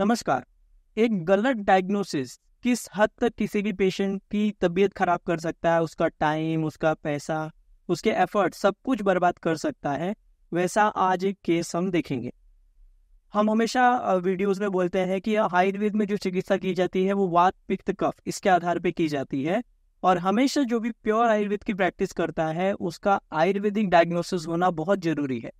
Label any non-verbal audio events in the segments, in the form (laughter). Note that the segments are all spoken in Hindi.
नमस्कार एक गलत डायग्नोसिस किस हद तक किसी भी पेशेंट की तबीयत खराब कर सकता है उसका टाइम उसका पैसा उसके एफर्ट सब कुछ बर्बाद कर सकता है वैसा आज एक केस हम देखेंगे हम हमेशा वीडियोस में बोलते हैं कि आयुर्वेद में जो चिकित्सा की जाती है वो वात पित्त कफ इसके आधार पर की जाती है और हमेशा जो भी प्योर आयुर्वेद की प्रैक्टिस करता है उसका आयुर्वेदिक डायग्नोसिस होना बहुत जरूरी है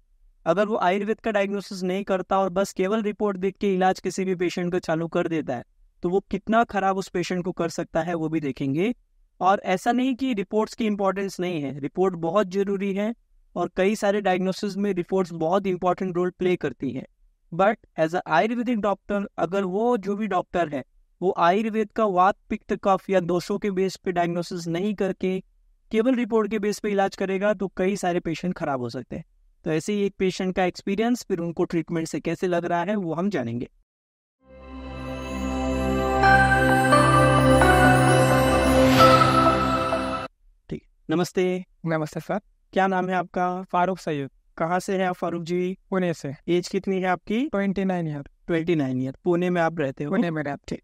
अगर वो आयुर्वेद का डायग्नोसिस नहीं करता और बस केवल रिपोर्ट देख के इलाज किसी भी पेशेंट को चालू कर देता है तो वो कितना खराब उस पेशेंट को कर सकता है वो भी देखेंगे और ऐसा नहीं कि रिपोर्ट्स की इम्पोर्टेंस नहीं है रिपोर्ट बहुत जरूरी है और कई सारे डायग्नोसिस में रिपोर्ट्स बहुत इंपॉर्टेंट रोल प्ले करती है but as a Ayurvedic doctor अगर वो जो भी डॉक्टर है वो आयुर्वेद का वात पिक्त कफ या दोषों के बेस पे डायग्नोसिस नहीं करके केवल रिपोर्ट के बेस पे इलाज करेगा तो कई सारे पेशेंट खराब हो सकते हैं तो ऐसे ही एक पेशेंट का एक्सपीरियंस फिर उनको ट्रीटमेंट से कैसे लग रहा है वो हम जानेंगे ठीक नमस्ते नमस्ते सर क्या नाम है आपका फारूक सैयद कहाँ से है आप फारूक जी पुणे से एज कितनी है आपकी twenty nine year twenty nine year Pune में आप रहते हो पुणे में रहते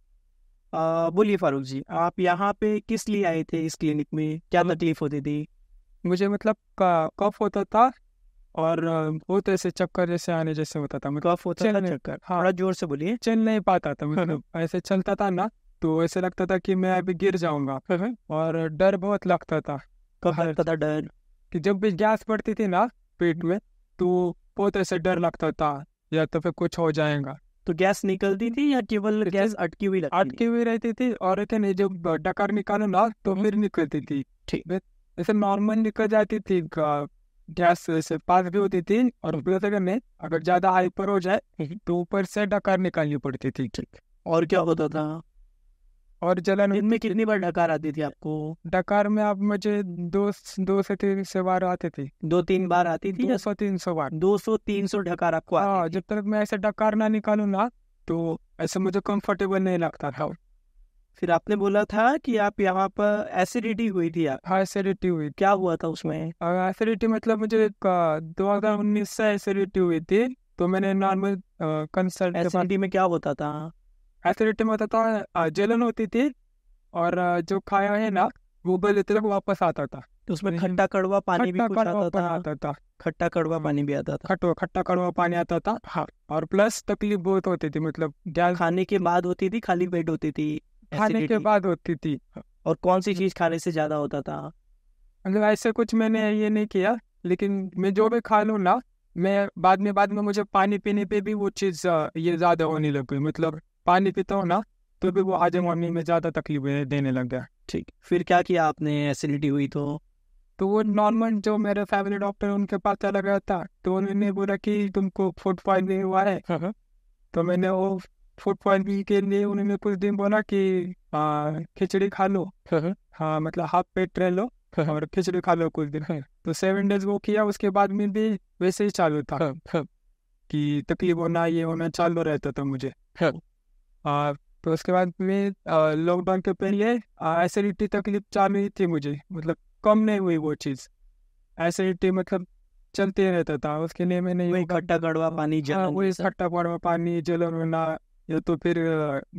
बोलिए फारूक जी आप यहाँ पे किस लिए आए थे इस क्लिनिक में क्या तकलीफ होती थी मुझे मतलब कफ होता था और बहुत तो ऐसे चक्कर जैसे आने जैसे होता था तो मतलब होता चक्कर हाँ बड़ा जोर से बोलिए चल नहीं पाता था हाँ, हाँ। मतलब ऐसे चलता था ना तो ऐसे लगता था कि मैं अभी गिर जाऊंगा हाँ, और डर बहुत लगता था कब लगता था डर कि जब भी गैस पड़ती थी ना पेट में तो बहुत ऐसे डर लगता था या तो फिर कुछ हो जाएगा तो गैस निकलती थी या केवल गैस अटकी हुई अटकी हुई रहती थी और नहीं जब डकार निकालो ना तो फिर निकलती थी ठीक ऐसे नॉर्मल निकल जाती थी गैस से पास भी होती थी और ब्रोथर में अगर ज्यादा पर हो जाए हम्म, हम्म। तो ऊपर से डकार निकालनी पड़ती थी ठीक और क्या होता था और जलन दिन में कितनी बार डकार आती थी आपको डकार में आप मुझे दो दो से तीन से बार आते थे दो तीन बार आती थी दो सौ तीन सौ बार दो सौ तीन सौ डकार आपको हाँ, जब तक मैं ऐसे डकार ना निकालू ना तो ऐसे मुझे कंफर्टेबल नहीं लगता था फिर आपने बोला था कि आप यहाँ पर एसिडिटी हुई थी आप हाँ एसिडिटी हुई क्या हुआ था उसमें एसिडिटी हाँ, मतलब मुझे दो हजार उन्नीस से एसिडिटी हुई थी तो मैंने नॉर्मल कंसल्ट एसिडिटी में क्या होता था एसिडिटी में होता था जलन होती थी और जो खाया है ना वो गले तक वापस आता था तो उसमें खट्टा कड़वा पानी भी कुछ आता था आता था खट्टा कड़वा हाँ, पानी भी आता था खट्टा खट्टा कड़वा पानी आता था हाँ और प्लस तकलीफ बहुत होती थी मतलब खाने के बाद होती थी खाली पेट होती थी खाने के बाद होती थी और कौन सी चीज खाने से ज्यादा होता था मतलब ऐसे कुछ मैंने ये नहीं किया लेकिन मैं जो भी खा लू ना मैं बाद में बाद में मुझे पानी पीने पे भी वो चीज ये ज्यादा होने लग गई मतलब पानी पीता हूँ ना तो भी वो हजम होने में ज्यादा तकलीफ देने लग गया ठीक फिर क्या किया आपने एसिडिटी हुई तो तो वो नॉर्मल जो मेरे फैमिली डॉक्टर उनके पास चला गया था तो उन्होंने बोला कि तुमको फूड पॉइजनिंग हुआ है हाँ, हाँ। तो मैंने वो फूड पॉइजनिंग के लिए उन्होंने कुछ दिन बोला कि खिचड़ी खा लो हाँ, हाँ।, हाँ मतलब हाफ पेट रह लो हाँ, और खिचड़ी खा लो कुछ दिन तो सेवन डेज वो किया उसके बाद में भी वैसे ही चालू था कि तकलीफ होना ये होना चालू रहता था मुझे आ, तो उसके बाद में लॉकडाउन के पहले एसिडिटी तकलीफ चालू ही थी मुझे मतलब कम नहीं हुई वो चीज़ एसिडिटी मतलब चलते रहता था उसके लिए मैंने खट्टा कड़वा पानी जलन वो खट्टा कड़वा पानी जलन होना या तो फिर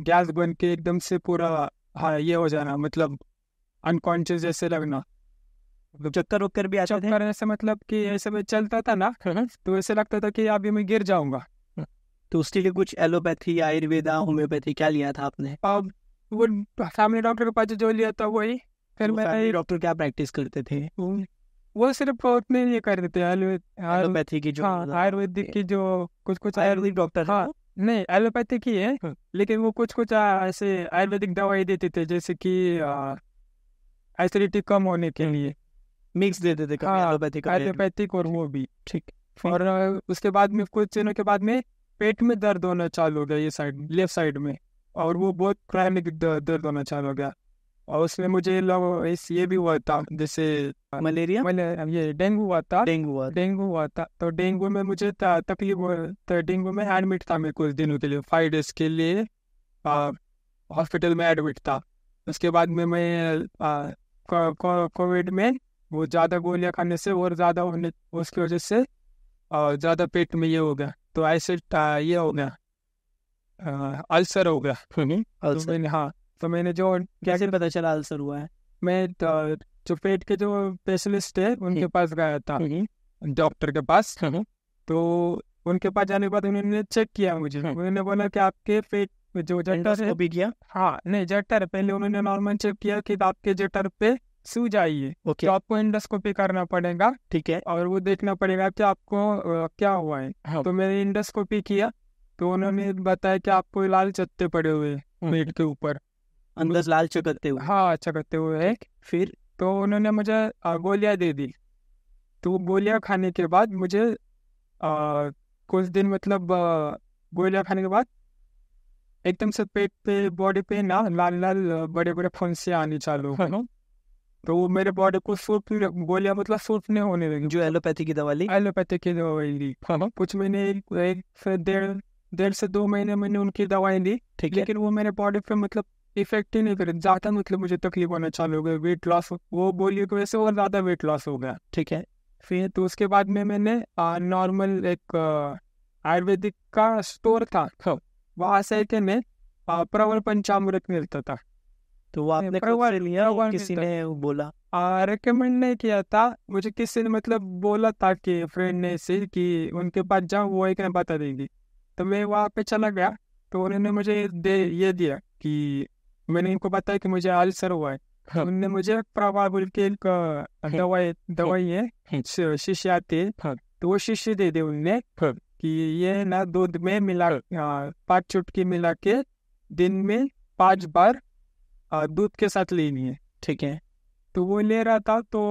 गैस बन के एकदम से पूरा हाँ ये हो जाना मतलब अनकॉन्शियस जैसे लगना मतलब चक्कर उक्कर भी आते चक्कर ऐसे मतलब कि ऐसे में चलता था ना हाँ, हाँ। तो ऐसे लगता था कि अभी मैं गिर जाऊंगा हाँ। तो उसके लिए कुछ एलोपैथी आयुर्वेदा होम्योपैथी क्या लिया था आपने अब वो फैमिली डॉक्टर के पास जो लिया था वही फिर तो मैं डॉक्टर क्या प्रैक्टिस करते थे वो सिर्फ उतने ये कर देते आयुर्वेद एलोपैथी की जो आयुर्वेदिक की जो कुछ कुछ आयुर्वेदिक डॉक्टर हाँ नहीं एलोपैथिक ही है हाँ। लेकिन वो कुछ कुछ हाँ, ऐसे आयुर्वेदिक दवाई देते थे जैसे कि एसिडिटी हाँ, कम होने के लिए मिक्स देते थे हाँ एलोपैथिक एलोपैथिक और वो भी ठीक और उसके बाद में कुछ दिनों के बाद में पेट में दर्द होना चालू हो गया ये साइड लेफ्ट साइड में और वो बहुत क्रॉनिक दर्द होना चालू हो गया और उसमें मुझे इस ये भी हुआ था जैसे मलेरिया मले, ये डेंगू हुआ था डेंगू हुआ डेंगू हुआ था तो डेंगू में मुझे तकलीफ तो डेंगू में एडमिट था मैं कुछ दिनों के लिए फाइव डेज के लिए हॉस्पिटल में एडमिट था उसके बाद में मैं कोविड में वो ज़्यादा गोलियां खाने से और ज़्यादा होने उसकी वजह से ज़्यादा पेट में ये हो गया तो ऐसे ये हो गया अल्सर हो गया हम्म। तो मैंने हाँ तो मैंने जो कैसे पता चला अल्सर हुआ है मैं तो जो पेट के जो स्पेशलिस्ट है उनके हम्म। पास गया था हम्म। डॉक्टर के पास हाँ, हाँ। तो उनके पास जाने के बाद उन्होंने चेक किया मुझे हाँ। उन्होंने बोला कि आपके पेट जो जटर है किया हाँ नहीं जटर पहले उन्होंने नॉर्मल चेक किया कि आपके जटर पे सूज आई है तो आपको इंडोस्कोपी करना पड़ेगा ठीक है और वो देखना पड़ेगा कि आपको क्या हुआ है हाँ। तो मैंने इंडोस्कोपी किया तो उन्होंने बताया कि आपको लाल चत्ते पड़े हुए पेट के ऊपर अंदर मतलब लाल चकते हुए हाँ चकते हुए फिर तो उन्होंने मुझे गोलियाँ दे दी तो गोलियाँ खाने के बाद मुझे आ, कुछ दिन मतलब गोलियाँ खाने के बाद एकदम से पेट पे बॉडी पे ना लाल लाल बड़े बड़े फुंसे आने चालू हाँ। तो वो मेरे बॉडी को सूट गोलियां मतलब सूट नहीं होने लगी जो एलोपैथी की दवा ली एलोपैथी की दवाई ली हाँ कुछ महीने एक से डेढ़ डेढ़ से दो महीने मैंने उनकी दवाई ली ठीक लेकिन वो मेरे बॉडी पे मतलब इफेक्ट ही नहीं करे ज़्यादा मतलब मुझे तकलीफ होना चालू हो गई वेट लॉस वो बोलिए कि वैसे और ज़्यादा वेट लॉस हो गया ठीक है फिर तो उसके बाद में मैंने नॉर्मल एक आयुर्वेदिक का स्टोर था हाँ। वहाँ से थे मैं प्रवर पंचामृत मिलता था तो आपने प्रवर लिया किसी ने बोला रिकमेंड नहीं किया था मुझे किसी ने मतलब बोला था कि फ्रेंड ने से कि उनके पास जाओ वो एक ने बता देगी तो मैं वहाँ पे चला गया तो उन्होंने मुझे दे ये दिया कि मैंने इनको बताया कि मुझे अल्सर हुआ है हाँ। उनने मुझे प्रभा बोल के एक हाँ। दवाई हाँ। दवाई है शीशी आती है तो वो शीशी दे दे उनने कि ये ना दूध में मिला पांच चुटकी मिला के दिन में पांच बार दूध के साथ लेनी है ठीक है तो वो ले रहा था तो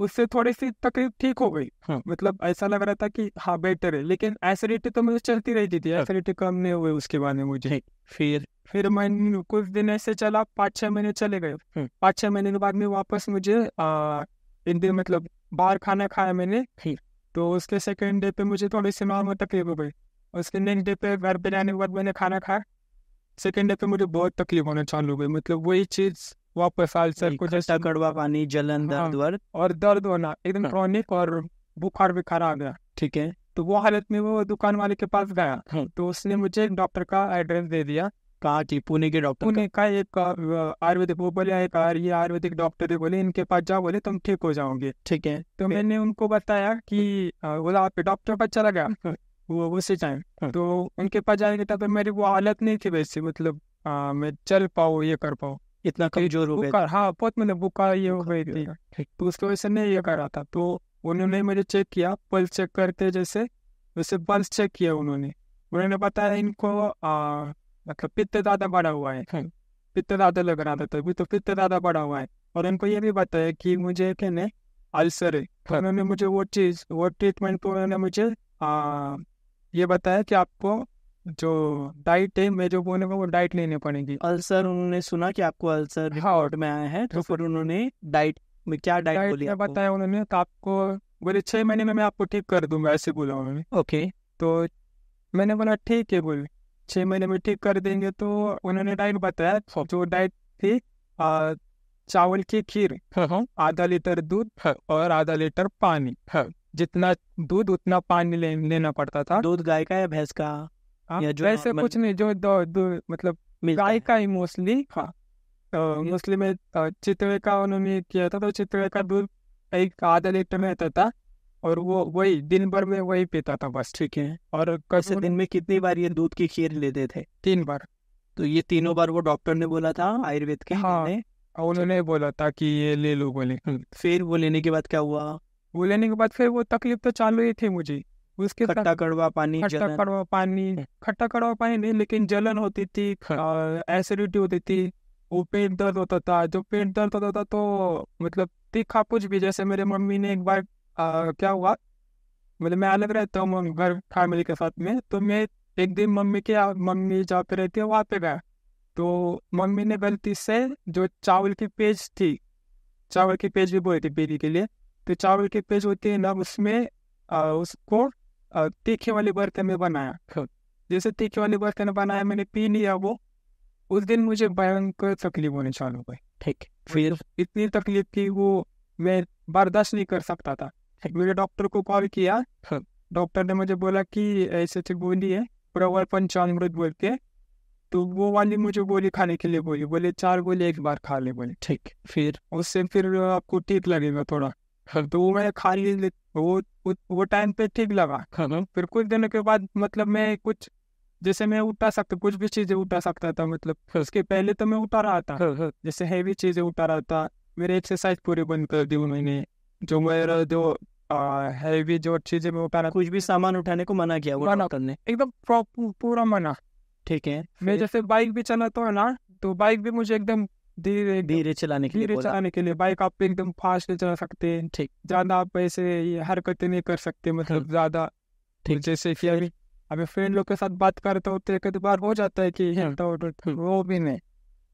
उससे थोड़ी सी तकलीफ ठीक हो गई मतलब ऐसा लग रहा था कि हाँ बेटर है लेकिन एसिडिटी तो मुझे चलती रहती थी एसिडिटी कम नहीं हुई उसके बाद में मुझे फिर फिर मैं कुछ दिन ऐसे चला पाँच छः महीने चले गए हम्म। पाँच छः महीने के बाद में वापस मुझे आ, एक दिन मतलब बाहर खाना खाया मैंने तो उसके सेकेंड डे पे मुझे थोड़ी सी नॉर्मल तकलीफ हो गई उसके नेक्स्ट डे पे घर पे जाने के बाद मैंने खाना खाया सेकेंड डे पे मुझे बहुत तकलीफ होना चालू हो गई मतलब वही चीज़ वापस आल सर कुछ ऐसा कड़वा पानी जलन हाँ, दर्द हाँ, और दर्द होना एकदम क्रॉनिक हाँ। और बुखार बुखार आ गया ठीक है तो वो हालत में वो दुकान वाले के पास गया हाँ। तो उसने मुझे डॉक्टर का एड्रेस दे दिया कहाँ थी पुणे के डॉक्टर पुणे का एक आयुर्वेदिक वो बोले एक आयुर्वेदिक डॉक्टर बोले इनके पास जाओ बोले तुम ठीक हो जाओगे ठीक है तो मैंने उनको बताया कि बोला आप डॉक्टर पास चला गया हाँ। वो उसे जाए हाँ। तो उनके पास जाने के तब तो मेरी वो हालत नहीं थी वैसे मतलब आ, मैं चल पाओ ये कर पाओ इतना कमजोर हो गया हाँ बहुत मतलब बुखार ये हो गई थी तो उसके वजह से नहीं ये कर रहा था तो उन्होंने मुझे चेक किया पल्स चेक करते जैसे वैसे पल्स चेक किया उन्होंने उन्होंने बताया इनको मतलब पित्त ज्यादा बड़ा हुआ है हाँ। पित्त ज्यादा लग रहा था तभी तो पित्त ज्यादा बड़ा हुआ है और उनको ये भी बताया कि मुझे कहने अल्सर है तो हाँ। उन्होंने मुझे वो चीज वो ट्रीटमेंट पर उन्होंने मुझे आ, ये बताया कि आपको जो डाइट है मैं जो बोलने वो डाइट लेनी पड़ेगी अल्सर उन्होंने सुना कि आपको अल्सर हाँ। रिपोर्ट में आया है तो, तो फिर उन्होंने डाइट में क्या डाइट बोली बताया उन्होंने तो आपको बोले छह महीने में मैं आपको ठीक कर दूंगा ऐसे बोला उन्होंने ओके तो मैंने बोला ठीक है बोले छह महीने में ठीक कर देंगे तो उन्होंने डाइट बताया जो डाइट थी आ, चावल की खीर हाँ, हाँ। आधा लीटर दूध हाँ। और आधा लीटर पानी जितना दूध उतना पानी ले, लेना पड़ता था दूध गाय का या भैंस का आ, या जो ऐसे कुछ नहीं जो दो, दो, मतलब गाय का ही मोस्टली हाँ मोस्टली तो में चितवे का उन्होंने किया था तो चितवे का दूध एक आधा लीटर में रहता था और वो वही दिन भर में वही पीता था बस ठीक है और कैसे दिन में कितनी बार ये दूध की खीर लेते थे तीन बार तो ये तीनों बार वो डॉक्टर ने बोला था आयुर्वेद के हाँ उन्होंने बोला था कि ये ले लो बोले हम्म, फिर वो लेने के बाद क्या हुआ वो लेने के बाद फिर वो तकलीफ तो चालू ही थी मुझे उसके खट्टा कड़वा पानी खट्टा कड़वा पानी खट्टा कड़वा पानी नहीं लेकिन जलन होती थी एसिडिटी होती थी वो पेट दर्द होता था जो पेट दर्द होता था तो मतलब तीखा कुछ भी जैसे मेरे मम्मी ने एक बार आ, क्या हुआ मतलब मैं अलग रहता हूँ घर फैमिली के साथ में तो मैं एक दिन मम्मी के मम्मी जहाँ पे रहती है वहाँ पे गया तो मम्मी ने गलती से जो चावल की पेज थी चावल की पेज भी बोली थी बेबी के लिए तो चावल की पेज होती है ना उसमें आ, उसको तीखे वाले बर्तन में बनाया जैसे तीखे वाले बर्तन बनाया मैंने पी लिया वो उस दिन मुझे भयंकर तकलीफ होने चालू हुई ठीक फिर इतनी तकलीफ की वो मैं बर्दाश्त नहीं कर सकता था फिर डॉक्टर को कॉल किया डॉक्टर ने मुझे बोला कि ऐसे ऐसी गोली है प्रवर पंचामृत बोल के तो वो वाली मुझे गोली खाने के लिए बोली बोले चार गोली एक बार खा ले बोले ठीक फिर उससे फिर आपको ठीक लगेगा थोड़ा हाँ। तो वो मैंने खा ली वो वो टाइम पे ठीक लगा हाँ फिर कुछ दिनों के बाद मतलब मैं कुछ जैसे मैं उठा सकता कुछ भी चीजें उठा सकता था मतलब हाँ। उसके पहले तो मैं उठा रहा था जैसे हैवी चीजें उठा रहा था मेरे एक्सरसाइज पूरी बंद कर दी मैंने जो मेरा जो हैवी जो चीजें मैं उठाना कुछ भी सामान उठाने को मना किया मना करने एकदम पूरा मना ठीक है मैं जैसे बाइक भी चलाता हूँ ना तो बाइक भी मुझे एकदम धीरे धीरे चलाने के लिए धीरे चलाने के लिए बाइक आप एकदम फास्ट चला सकते हैं ठीक ज्यादा आप ऐसे हरकतें नहीं कर सकते मतलब (laughs) ज्यादा ठीक जैसे कि अभी अभी फ्रेंड लोग के साथ बात करते होते तो कई बार हो जाता है कि हाँ। तो हाँ। वो भी नहीं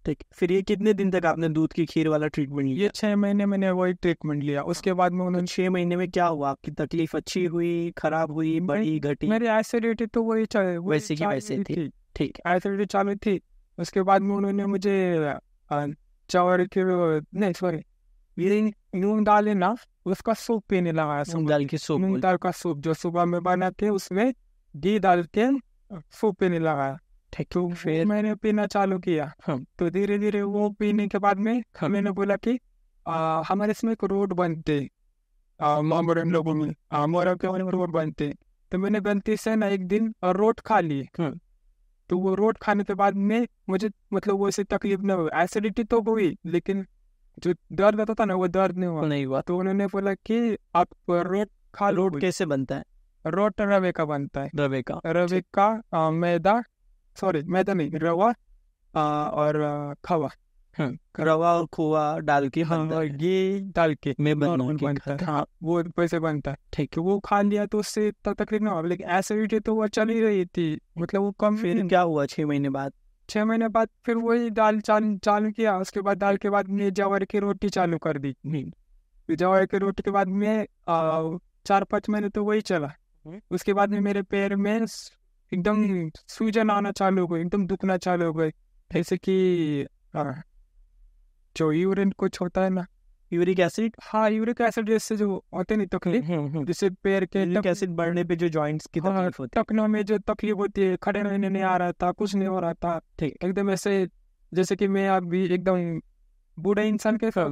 ठीक फिर ये कितने दिन तक आपने दूध की खीर वाला ट्रीटमेंट लिया ये छह महीने मैंने वही ट्रीटमेंट लिया उसके बाद में उन्होंने छह महीने में क्या हुआ आपकी तकलीफ अच्छी हुई खराब हुई बड़ी घटी मेरी एसिडिटी तो वही चल वैसे की वैसे थी ठीक एसिडिटी चालू थी उसके बाद में उन्होंने मुझे चावल के नहीं सॉरी ये मूंग दाल है ना उसका सूप पीने लगाया मूंग दाल की सूप दाल का सूप जो सुबह में बनाते उसमें घी डाल के सूप पीने लगाया ठीक तो, तो फिर मैंने पीना चालू किया तो धीरे धीरे वो पीने के बाद में मैंने बोला कि आ, हमारे इसमें एक रोड बनते मोरन लोगों में मोरब के में रोड बनते तो मैंने गलती से ना एक दिन रोड खा ली हाँ, तो वो रोड खाने के बाद में मुझे मतलब वो ऐसी तकलीफ ना हुई एसिडिटी तो हुई लेकिन जो दर्द होता था ना वो दर्द नहीं हुआ तो नहीं हुआ तो उन्होंने बोला कि आप रोड खा रोड कैसे बनता है रोट रवे का बनता है रवे का रवे अच्छा। का मैदा सॉरी मैदा तो नहीं रवा आ, और खवा हाँ, रवा और खोआ डाल हाँ, के हाँ और ये डाल के मैं बनता है हाँ वो वैसे बनता है ठीक है वो खा लिया तो उससे तब तक नहीं हो लेकिन एसिडिटी तो वो चल ही रही थी मतलब वो कम फिर क्या हुआ छः महीने बाद छह महीने बाद फिर वही दाल चाल चालू किया उसके बाद दाल के बाद मैं जवर की रोटी चालू कर दी हम्म। जवर की रोटी के बाद मैं चार पाँच महीने तो वही चला हम्म। उसके बाद में मेरे पैर में एकदम हम्म। सूजन आना चालू हो गई एकदम दुखना चालू हो गई जैसे कि जो यूरिन कुछ होता है ना यूरिक एसिड हाँ यूरिक एसिड जैसे जो होते नहीं तकलीफ हम्म, हम्म, जैसे पैर के यूरिक एसिड बढ़ने पे जो जॉइंट्स की हाँ, तकलीफ होती है टखनों में जो तकलीफ होती है खड़े रहने नहीं आ रहा था कुछ नहीं हो रहा था ठीक एकदम ऐसे जैसे कि मैं अभी एकदम बूढ़े इंसान के हाँ,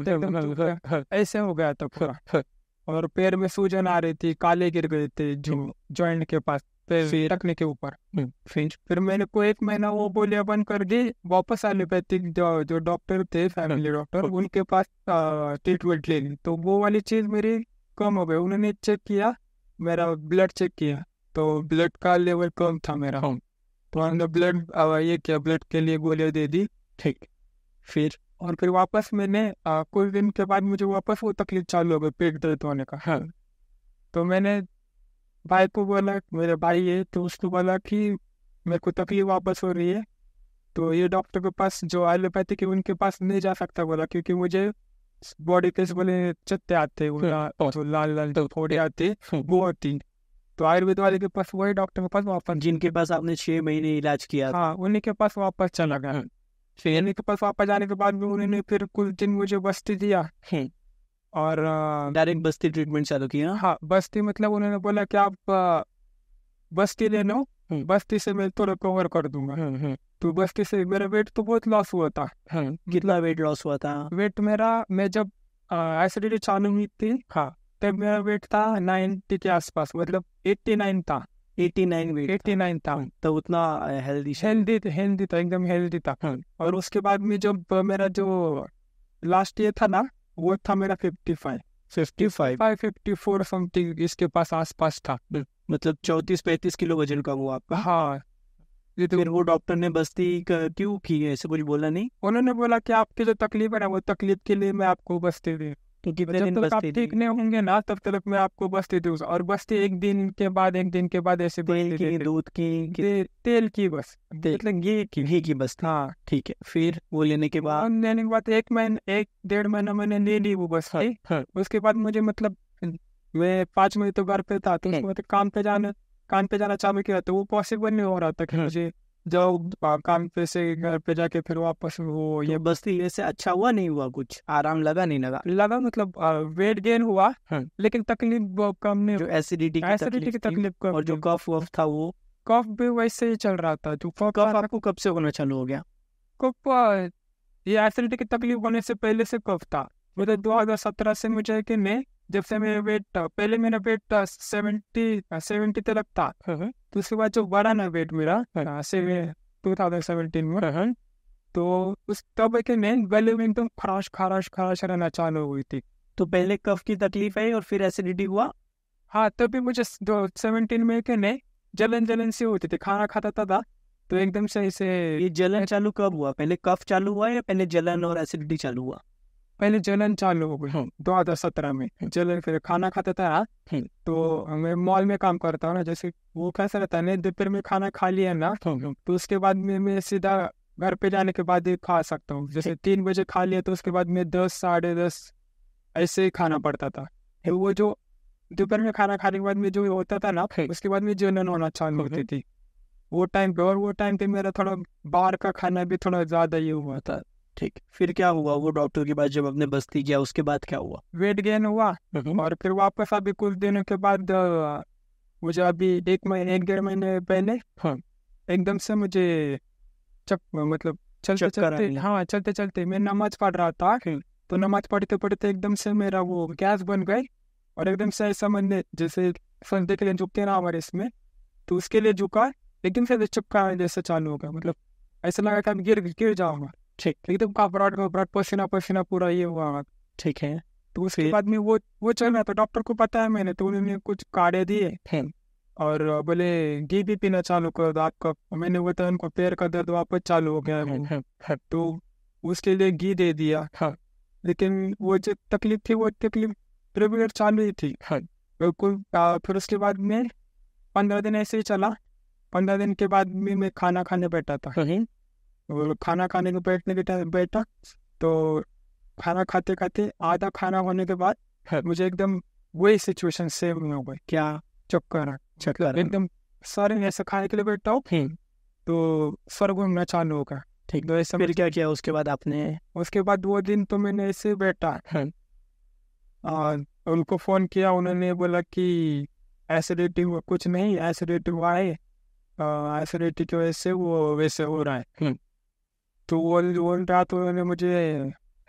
हाँ, ऐसे हो गया था और पैर में सूजन आ रही थी काले गिर गए थे जो जॉइंट के पास रखने के ऊपर हम्म, फिर फिर मैंने को एक महीना वो गोलियां बंद कर दी वापस एलोपैथिक जो जो डॉक्टर थे फैमिली डॉक्टर हाँ, उनके पास ट्रीटमेंट ले ली तो वो वाली चीज मेरी कम हो गई उन्होंने चेक किया मेरा ब्लड चेक किया तो ब्लड का लेवल कम था मेरा हाँ। तो उन्होंने ब्लड ये किया ब्लड के लिए गोलियां दे दी ठीक फिर और फिर वापस मैंने कुछ दिन के बाद मुझे वापस वो तकलीफ चालू हो गई पेट दर्द होने का हाँ तो मैंने भाई को बोला मेरे भाई है तो उसको बोला कि मेरे को तकलीफ वापस हो रही है तो ये डॉक्टर के पास जो एलोपैथिक है उनके पास नहीं जा सकता बोला क्योंकि मुझे बॉडी पे बोले चत्ते आते तो लाल लाल तो फोड़े आते हम्म। वो होती तो आयुर्वेद वाले के पास वही डॉक्टर के पास वापस जिनके पास आपने छह महीने इलाज किया हाँ उन्हीं के पास वापस चला गया हम्म। फिर उन्हीं के पास वापस जाने के बाद में उन्होंने फिर कुछ दिन मुझे बस्ती दिया हम्म। और डायरेक्ट बस्ती ट्रीटमेंट चालू किया हाँ, हाँ बस्ती मतलब उन्होंने बोला कि आप बस्ती ले लो हम्म। बस्ती से मैं हम्म, हम्म। तो रिकवर कर दूंगा हुँ, हुँ. तो बस्ती से मेरा वेट तो बहुत लॉस हुआ था कितना वेट लॉस हुआ था वेट मेरा मैं जब एसिडिटी चालू हुई थी हाँ तब मेरा वेट था नाइनटी के आसपास मतलब एट्टी नाइन था eighty nine weight eighty nine था तो उतना हेल्दी हेल्दी हेल्दी था एकदम हेल्दी था और उसके बाद में जब मेरा जो लास्ट ईयर था ना वो था मेरा fifty five fifty five five fifty four something इसके पास आस पास था मतलब चौंतीस पैंतीस किलो वजन का हुआ आपका हाँ ये तो फिर वो डॉक्टर ने बस्ती क्यों की ऐसे कुछ बोला नहीं उन्होंने बोला कि आपकी जो तकलीफ है ना वो तकलीफ के लिए मैं आपको बस्ती दे तो तो दिन तक आप ठीक नहीं होंगे ना तब तक मैं आपको बस्ती दूंगा और बस्ती एक दिन के बाद एक दिन के बाद ऐसे तेल की दूध की तेल की बस मतलब घी की घी की बस हाँ ठीक है फिर वो लेने के बाद लेने के बाद एक महीने एक डेढ़ महीना मैंने ले ली वो बस हाँ, हाँ। उसके बाद मुझे मतलब मैं पांच बजे तो घर पे था तो हाँ। उसके बाद काम पे जाना काम पे जाना चालू किया तो वो पॉसिबल नहीं हो रहा था मुझे जब काम पे से घर पे जाके फिर वापस वो तो ये बस्ती तो ऐसे अच्छा हुआ नहीं हुआ कुछ आराम लगा नहीं लगा लगा मतलब वेट गेन हुआ हाँ। लेकिन तकलीफ कम नहीं जो एसिडिटी एसिडिटी की तकलीफ कम और जो कफ वफ था वो कफ भी वैसे ही चल रहा था जो कफ आपको कब से होना चालू हो गया कफ ये एसिडिटी की तकलीफ होने से पहले से कफ था मतलब दो हजार सत्रह से मुझे कि मैं जब से मेरा वेट पहले मेरा वेट सेवेंटी सेवेंटी तक था हाँ, हाँ। तो उसके बाद जो बड़ा ना वेट मेरा टू थाउजेंड सेवेंटीन में तो उस तब के मेन गले में एकदम खराश खराश खराश रहना चालू हुई थी तो पहले कफ की तकलीफ है और फिर एसिडिटी हुआ हाँ तभी मुझे दो सेवनटीन में के नहीं जलन जलन से होती थी खाना खाता था, था तो एकदम से ये जलन चालू कब हुआ पहले कफ चालू हुआ या पहले जलन और एसिडिटी चालू हुआ पहले जलन चालू हो गई हाँ। दो हजार सत्रह में जलन फिर खाना खाता था हाँ। तो मैं मॉल में काम करता हूँ ना जैसे वो कैसा रहता है दोपहर में खाना खा लिया ना हाँ। तो उसके बाद में मैं सीधा घर पे जाने के बाद खा सकता हूँ जैसे तीन बजे खा लिया तो उसके बाद में दस साढ़े दस ऐसे ही खाना पड़ता था तो वो जो दोपहर में खाना खाने के बाद में जो होता था ना उसके बाद में जलन होना चालू होती थी वो टाइम पे और वो टाइम पे मेरा थोड़ा बाहर का खाना भी थोड़ा ज्यादा ये हुआ था ठीक फिर क्या हुआ वो डॉक्टर के पास जब आपने बस्ती गया उसके बाद क्या हुआ वेट गेन हुआ और फिर वापस अभी कुछ दिनों के बाद मुझे अभी एक महीने एक डेढ़ महीने पहले हाँ एकदम से मुझे चक मतलब चलते चलते हाँ चलते चलते मैं नमाज पढ़ रहा था तो नमाज पढ़ते पढ़ते एकदम से मेरा वो गैस बन गई और एकदम से ऐसा मैंने जैसे सजे के लिए झुकते ना हमारे इसमें तो उसके लिए झुका एकदम से चपका जैसे चालू हो गया मतलब ऐसा लगा कि अब गिर गिर जाऊंगा ठीक एकदम का अपराध अपराध पसीना पसीना पूरा ये हुआ ठीक है तो उसके बाद में वो वो चल रहा था तो डॉक्टर को पता है मैंने तो उन्होंने कुछ काढ़े दिए और बोले घी भी पीना चालू कर दो आपका मैंने बताया उनको पैर का दर्द वापस चालू हो गया है हम्म, हम्म, हम्म। तो उसके लिए घी दे दिया हाँ। लेकिन वो जो तकलीफ थी वो तकलीफ रेगुलर चालू ही थी हाँ। बिल्कुल फिर उसके बाद में पंद्रह दिन ऐसे ही चला पंद्रह दिन के बाद में मैं खाना खाने बैठा था हाँ। और खाना खाने को बैठने के टाइम बैठा तो खाना खाते खाते आधा खाना होने के बाद हाँ। मुझे एकदम वही सिचुएशन सेम हो गई क्या चक्कर हाँ, चक्कर एकदम सारे ऐसे खाने के लिए बैठता हूँ हाँ। तो सर घूमना चालू होगा ठीक तो ऐसा फिर क्या किया उसके बाद आपने उसके बाद वो दिन तो मैंने ऐसे बैठा और उनको फोन किया उन्होंने बोला कि एसिडिटी कुछ नहीं एसिडिटी हुआ है एसिडिटी की वजह से वो वैसे हो रहा है तो वो वो रात उन्होंने मुझे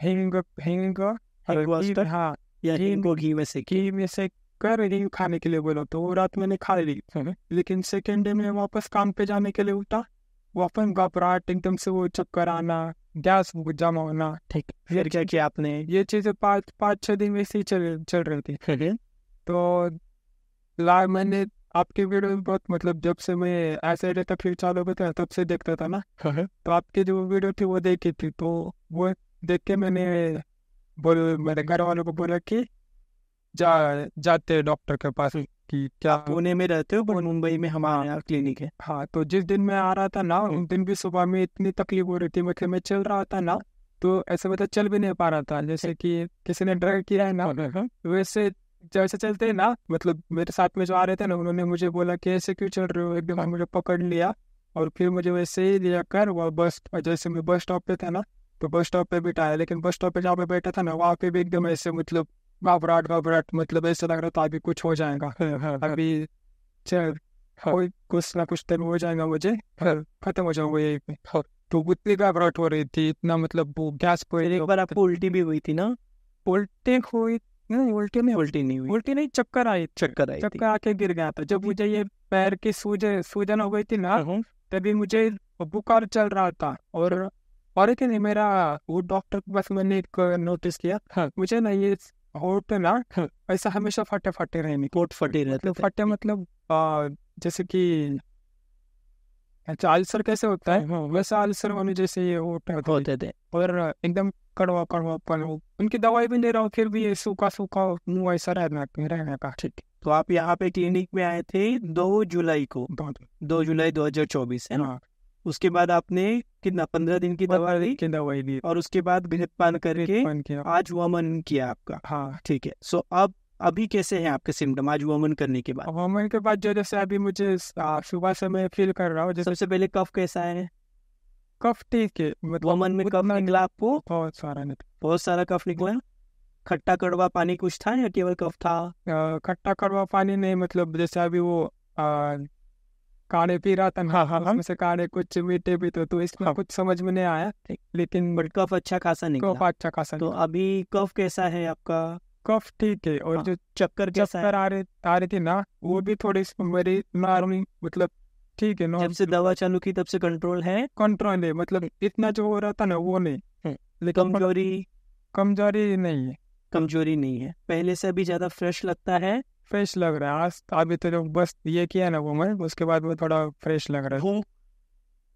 हिंग हिंग हिंग हाँ या हिंग घी में से घी में से कर हिंग खाने के लिए बोला तो वो रात मैंने खा ली लेकिन सेकेंड डे में वापस काम पे जाने के लिए उठा वापस घबराहट एकदम से वो चक्कर आना गैस जमा होना ठीक फिर क्या किया आपने ये चीज़ें पाँच पाँच छः दिन में से चल चल रही थी (laughs) तो ला मैंने आपके वीडियो में बहुत मतलब जब से मैं ऐसे रहता फिर चालू होता तब से देखता था ना हाँ, हाँ। तो आपकी जो वीडियो थी वो देखी थी तो वो देख के मैंने बोल मेरे घर वालों को बोला कि जा जाते डॉक्टर के पास कि क्या पुणे में रहते हो मुंबई में हमारे यहाँ क्लिनिक है हाँ तो जिस दिन मैं आ रहा था ना हाँ। उस दिन भी सुबह में इतनी तकलीफ हो रही थी मतलब मैं चल रहा था ना तो ऐसे मतलब चल भी नहीं पा रहा था जैसे कि किसी ने ड्रग किया है ना वैसे जैसे चलते ना मतलब मेरे साथ में जो आ रहे थे ना उन्होंने मुझे बोला कि ऐसे क्यों चल रहे हो एकदम मुझे पकड़ लिया और फिर मुझे वैसे ही लिया कर वह बस जैसे मैं बस स्टॉप पे था ना तो बस स्टॉप पे बैठाया लेकिन बस स्टॉप पे जहाँ पे बैठा था ना वहाँ पे भी एकदम ऐसे मतलब घबराहट घबराहट मतलब ऐसा लग रहा था अभी कुछ हो जाएगा हाँ, हाँ, हाँ। अभी चल कोई कुछ ना कुछ तो हो जाएगा मुझे खत्म हो जाऊंगा यही पे तो उतनी घबराहट हो रही थी इतना मतलब गैस पर एक मतलब बार आपको उल्टी भी हुई थी ना उल्टी हुई नहीं उल्टी नहीं उल्टी नहीं हुई उल्टी नहीं चक्कर आई चक्कर आई चक्कर आके गिर गया था जब मुझे ये पैर की सूजन सूजन हो गई थी ना हाँ, हाँ। तभी मुझे बुखार चल रहा था और और एक नहीं मेरा वो डॉक्टर के पास मैंने एक नोटिस किया हाँ। मुझे ना ये होट पे ना हाँ। ऐसा हमेशा फटे फटे रहे होट फटे रहते मतलब फटे मतलब आ, जैसे कि अच्छा आलसर कैसे होता है हाँ। वैसा आलसर होने जैसे ये होता होते थे और एकदम कड़वा कड़वा पन उनकी दवाई भी ले रहा हूँ फिर भी ये सूखा सूखा मुंह ऐसा रहना रहने का ठीक तो आप यहाँ पे क्लिनिक में आए थे दो जुलाई को दो जुलाई दो हजार चौबीस है ना हाँ। उसके बाद आपने कितना पंद्रह दिन की दवा ली की दवाई ली और उसके बाद पान करके आज वमन किया आपका हाँ ठीक है सो अब अभी कैसे हैं आपके सिम्टम आज वोमन करने के बाद वोमन के बाद जो जैसे अभी मुझे सुबह से मैं फील कर रहा हूँ सबसे पहले कफ कैसा है कफ ठीक है मतलब वोमन में कफ निकला आपको बहुत सारा निकला बहुत सारा कफ निकला खट्टा कड़वा पानी कुछ था या केवल कफ था खट्टा कड़वा पानी नहीं मतलब जैसे अभी वो काढ़े पी रहा था हाँ हाँ हमसे हाँ। काढ़े कुछ मीठे भी तो, तो इसमें हाँ। कुछ समझ में नहीं आया लेकिन बट कफ अच्छा खासा निकला कफ अच्छा खासा तो अभी कफ कैसा है आपका कफ ठीक है और हाँ, जो चक्कर चक्कर आ रहे आ रहे थे ना वो भी थोड़ी मेरी नॉर्मल मतलब ठीक है जब से दवा चालू की तब से कंट्रोल है कंट्रोल है मतलब हम्म। इतना जो हो रहा था ना वो नहीं हम्म। लेकिन कमजोरी कमजोरी नहीं है कमजोरी नहीं है पहले से अभी ज्यादा फ्रेश लगता है फ्रेश लग रहा है आज अभी तो बस ये किया ना वो मैं उसके बाद वो थोड़ा फ्रेश लग रहा है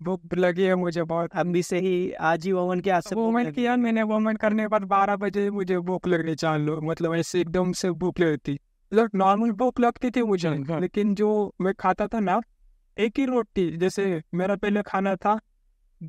भूख लगी है मुझे बहुत अभी से ही आज ही वोमेंट किया वोमेंट किया मैंने वोमेंट करने के बाद बारह बजे मुझे भूख लग रही चार लोग मतलब ऐसे एकदम से भूख लगती मतलब नॉर्मल भूख लगती थी मुझे हाँ। लेकिन जो मैं खाता था ना एक ही रोटी जैसे मेरा पहले खाना था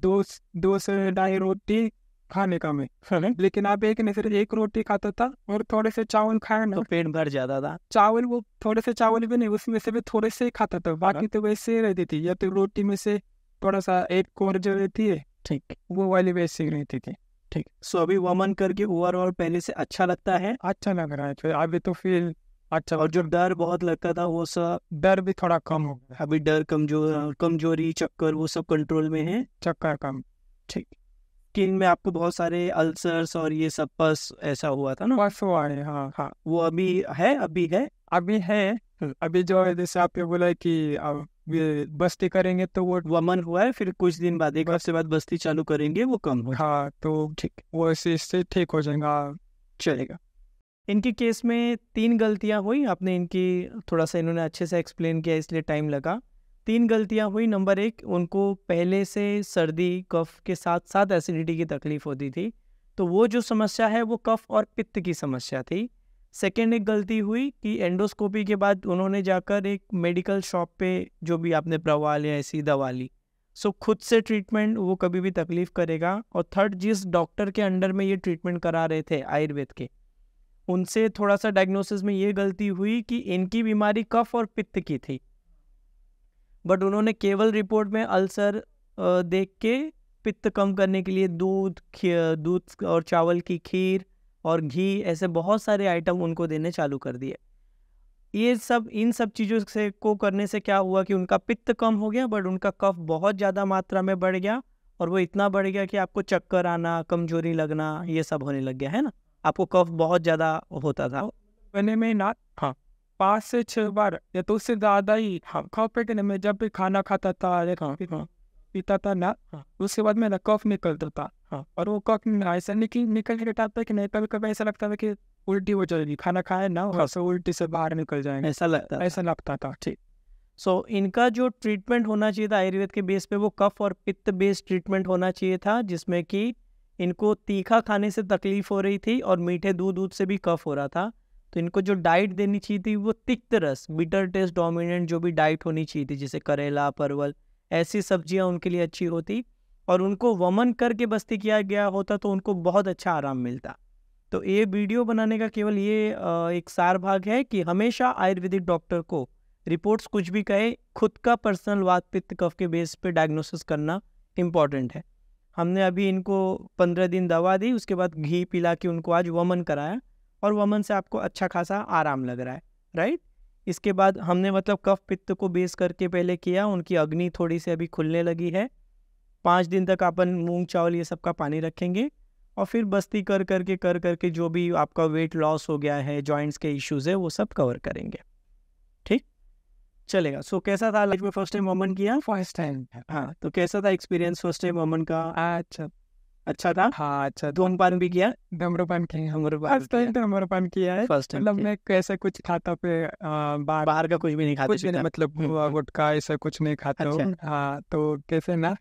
दो दो से ढाई रोटी खाने का मैं हाँ। लेकिन आप एक नहीं सिर्फ एक रोटी खाता था और थोड़े से चावल खाया ना तो पेट भर जाता था चावल वो थोड़े से चावल भी नहीं उसमें से भी थोड़े से ही खाता था बाकी हाँ। तो वैसे ही रहती थी या तो रोटी में से थोड़ा सा एक कोर जो रहती है ठीक वो वाली बेसिक रहती थी ठीक सो अभी वमन करके ओवरऑल पहले से अच्छा लगता है अच्छा लग रहा है अभी तो फील अच्छा और जो डर बहुत लगता था वो सब डर भी थोड़ा कम हो गया अभी डर कमजोर हाँ। कमजोरी चक्कर वो सब कंट्रोल में है चक्कर कम ठीक किन में आपको बहुत सारे अल्सर्स और ये सब पस ऐसा हुआ था ना पस हुआ है हाँ हाँ वो अभी है अभी है अभी है अभी जो जैसे आपने बोला कि बस्ती करेंगे तो वो वमन हुआ है फिर कुछ दिन बाद एक हफ्ते बाद बस्ती चालू करेंगे वो कम हो हाँ तो ठीक वो ऐसे इससे ठीक हो जाएगा चलेगा इनके केस में तीन गलतियां हुई आपने इनकी थोड़ा सा इन्होंने अच्छे से एक्सप्लेन किया इसलिए टाइम लगा तीन गलतियां हुई नंबर एक उनको पहले से सर्दी कफ के साथ साथ एसिडिटी की तकलीफ होती थी तो वो जो समस्या है वो कफ और पित्त की समस्या थी सेकेंड एक गलती हुई कि एंडोस्कोपी के बाद उन्होंने जाकर एक मेडिकल शॉप पे जो भी आपने प्रवा लिया ऐसी दवा ली सो खुद से ट्रीटमेंट वो कभी भी तकलीफ़ करेगा और थर्ड जिस डॉक्टर के अंडर में ये ट्रीटमेंट करा रहे थे आयुर्वेद के उनसे थोड़ा सा डायग्नोसिस में ये गलती हुई कि इनकी बीमारी कफ और पित्त की थी बट उन्होंने केवल रिपोर्ट में अल्सर देख के पित्त कम करने के लिए दूध दूध और चावल की खीर और घी ऐसे बहुत सारे आइटम उनको देने चालू कर दिए ये सब इन सब चीज़ों से को करने से क्या हुआ कि उनका पित्त कम हो गया बट उनका कफ बहुत ज़्यादा मात्रा में बढ़ गया और वो इतना बढ़ गया कि आपको चक्कर आना कमजोरी लगना ये सब होने लग गया है ना आपको कफ बहुत ज़्यादा होता था मैंने में ना हाँ पाँच से छः बार या तो उससे ज़्यादा ही हाँ कफ पे मैं जब भी खाना खाता था हाँ, हाँ, पीता था ना हाँ, उसके बाद मेरा कफ निकलता था हाँ और वो कॉक ऐसा निकल निकल के टाइप है कि नहीं कभी कभी ऐसा लगता था कि उल्टी हो जाएगी खाना खाए ना हाँ। से तो उल्टी से बाहर निकल जाए ऐसा लगता ऐसा लगता था ठीक सो so, इनका जो ट्रीटमेंट होना चाहिए था आयुर्वेद के बेस पे वो कफ और पित्त बेस्ड ट्रीटमेंट होना चाहिए था जिसमें कि इनको तीखा खाने से तकलीफ हो रही थी और मीठे दूध दूध से भी कफ हो रहा था तो इनको जो डाइट देनी चाहिए थी वो तिक्त रस बिटर टेस्ट डोमिनेंट जो भी डाइट होनी चाहिए थी जैसे करेला परवल ऐसी सब्जियां उनके लिए अच्छी होती और उनको वमन करके बस्ती किया गया होता तो उनको बहुत अच्छा आराम मिलता तो ये वीडियो बनाने का केवल ये एक सार भाग है कि हमेशा आयुर्वेदिक डॉक्टर को रिपोर्ट्स कुछ भी कहे खुद का पर्सनल वात पित्त कफ के बेस पे डायग्नोसिस करना इम्पॉर्टेंट है हमने अभी इनको पंद्रह दिन दवा दी उसके बाद घी पिला के उनको आज वमन कराया और वमन से आपको अच्छा खासा आराम लग रहा है राइट इसके बाद हमने मतलब कफ पित्त को बेस करके पहले किया उनकी अग्नि थोड़ी सी अभी खुलने लगी है पाँच दिन तक अपन मूंग चावल ये सब का पानी रखेंगे और फिर बस्ती कर करके कर करके जो भी आपका वेट लॉस हो गया है जॉइंट्स के इश्यूज़ है वो सब कवर करेंगे ठीक चलेगा सो so, कैसा था लाइफ में फर्स्ट टाइम अमन किया फर्स्ट टाइम हाँ तो कैसा था एक्सपीरियंस फर्स्ट टाइम अमन का अच्छा अच्छा था हाँ अच्छा धूमपान भी किया धूम्रपान किया धूम्रपान किया है फर्स्ट टाइम मतलब मैं कैसे कुछ खाता पे बाहर बाहर का कुछ भी नहीं खाता कुछ भी नहीं मतलब हम्म। गुटखा ऐसा कुछ नहीं खाता अच्छा। हूँ हाँ तो कैसे ना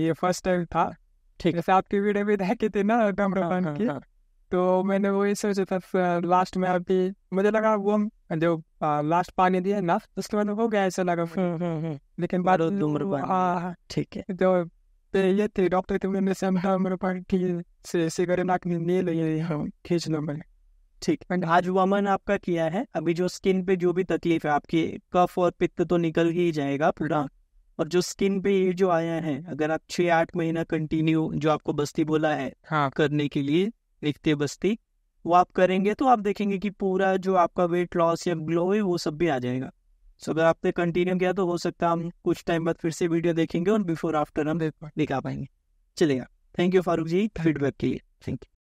ये फर्स्ट टाइम था ठीक जैसे आपकी वीडियो भी देखी थी ना धूम्रपान की हाँ, हाँ, हाँ। तो मैंने वही सोचा था लास्ट में अभी मुझे लगा वो जो लास्ट पानी दिया ना उसके बाद हो गया ऐसा लगा हम्म, हम्म, हम्म। लेकिन बाद ठीक है जो तो ये थे डॉक्टर थे मैंने धूम्रपान से सिगरेट नाक में नहीं ली हम खींच लो मैंने ठीक आज वमन आपका किया है अभी जो स्किन पे जो भी तकलीफ है आपकी कफ और पित्त तो निकल ही जाएगा पूरा और जो स्किन पे ये जो आया है अगर आप छः आठ महीना कंटिन्यू जो आपको बस्ती बोला है हाँ करने के लिए लिखते बस्ती वो आप करेंगे तो आप देखेंगे कि पूरा जो आपका वेट लॉस या ग्लो है वो सब भी आ जाएगा सो अगर आपने कंटिन्यू किया तो हो सकता है हम कुछ टाइम बाद फिर से वीडियो देखेंगे और बिफोर आफ्टर हम दिखा पाएंगे चलेगा thank you Farooq ji feedback के लिए थैंक यू